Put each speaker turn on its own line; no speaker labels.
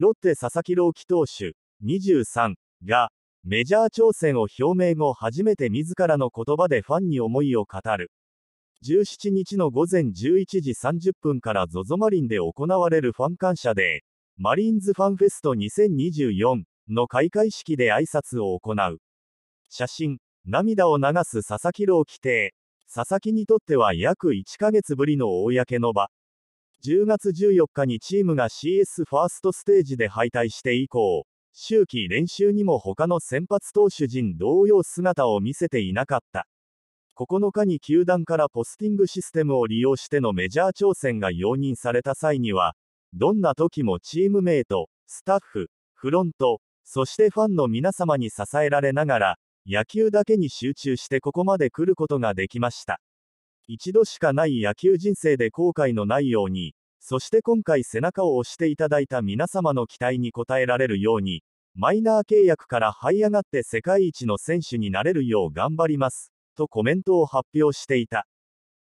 ロッテ佐々木朗希投手23がメジャー挑戦を表明後初めて自らの言葉でファンに思いを語る17日の午前11時30分から ZOZO マリンで行われるファン感謝デーマリーンズファンフェスト2024の開会式で挨拶を行う写真涙を流す佐々木朗希邸佐々木にとっては約1ヶ月ぶりの公の場10月14日にチームが CS ファーストステージで敗退して以降、秋季練習にも他の先発投手陣同様姿を見せていなかった。9日に球団からポスティングシステムを利用してのメジャー挑戦が容認された際には、どんな時もチームメイト、スタッフ、フロント、そしてファンの皆様に支えられながら、野球だけに集中してここまで来ることができました。一度しかない野球人生で後悔のないように、そして今回背中を押していただいた皆様の期待に応えられるように、マイナー契約から這い上がって世界一の選手になれるよう頑張ります、とコメントを発表していた。